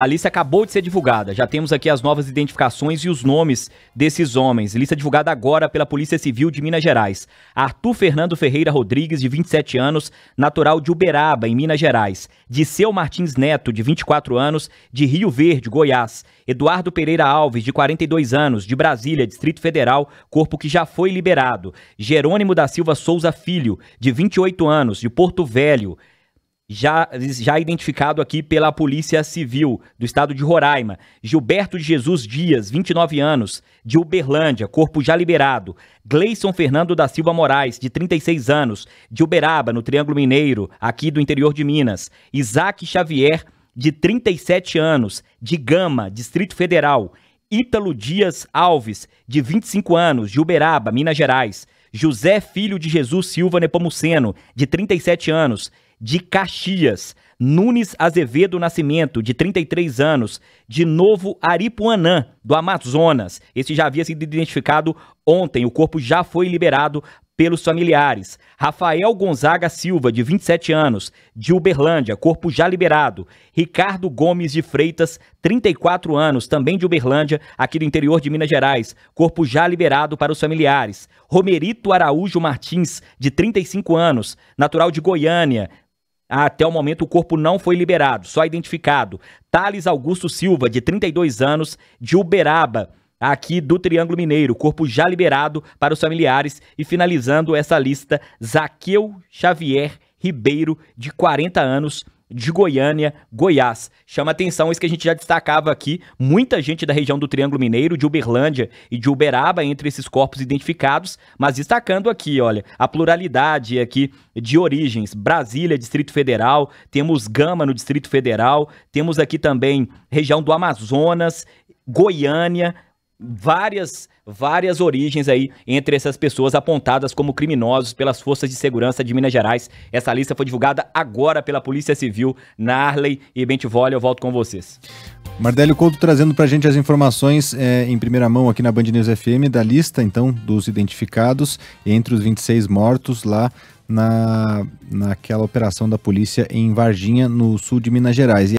A lista acabou de ser divulgada. Já temos aqui as novas identificações e os nomes desses homens. Lista divulgada agora pela Polícia Civil de Minas Gerais. Arthur Fernando Ferreira Rodrigues, de 27 anos, natural de Uberaba, em Minas Gerais. Disseu Martins Neto, de 24 anos, de Rio Verde, Goiás. Eduardo Pereira Alves, de 42 anos, de Brasília, Distrito Federal, corpo que já foi liberado. Jerônimo da Silva Souza Filho, de 28 anos, de Porto Velho já, já identificado aqui pela Polícia Civil do estado de Roraima. Gilberto de Jesus Dias, 29 anos, de Uberlândia, corpo já liberado. Gleison Fernando da Silva Moraes, de 36 anos, de Uberaba, no Triângulo Mineiro, aqui do interior de Minas. Isaac Xavier, de 37 anos, de Gama, Distrito Federal. Ítalo Dias Alves, de 25 anos, de Uberaba, Minas Gerais. José Filho de Jesus Silva Nepomuceno, de 37 anos, de Caxias. Nunes Azevedo Nascimento, de 33 anos, de Novo Aripuanã, do Amazonas. Esse já havia sido identificado ontem, o corpo já foi liberado pelos familiares. Rafael Gonzaga Silva, de 27 anos, de Uberlândia, corpo já liberado. Ricardo Gomes de Freitas, 34 anos, também de Uberlândia, aqui do interior de Minas Gerais, corpo já liberado para os familiares. Romerito Araújo Martins, de 35 anos, natural de Goiânia, até o momento, o corpo não foi liberado, só identificado. Thales Augusto Silva, de 32 anos, de Uberaba, aqui do Triângulo Mineiro, corpo já liberado para os familiares. E finalizando essa lista, Zaqueu Xavier Ribeiro, de 40 anos, de Goiânia, Goiás. Chama atenção isso que a gente já destacava aqui, muita gente da região do Triângulo Mineiro, de Uberlândia e de Uberaba entre esses corpos identificados, mas destacando aqui, olha, a pluralidade aqui de origens, Brasília, Distrito Federal, temos Gama no Distrito Federal, temos aqui também região do Amazonas, Goiânia, várias várias origens aí entre essas pessoas apontadas como criminosos pelas forças de segurança de Minas Gerais. Essa lista foi divulgada agora pela Polícia Civil, na Arley e Bentivolle. Eu volto com vocês. Mardélio Couto trazendo para a gente as informações é, em primeira mão aqui na Band News FM da lista, então, dos identificados entre os 26 mortos lá na, naquela operação da polícia em Varginha, no sul de Minas Gerais. E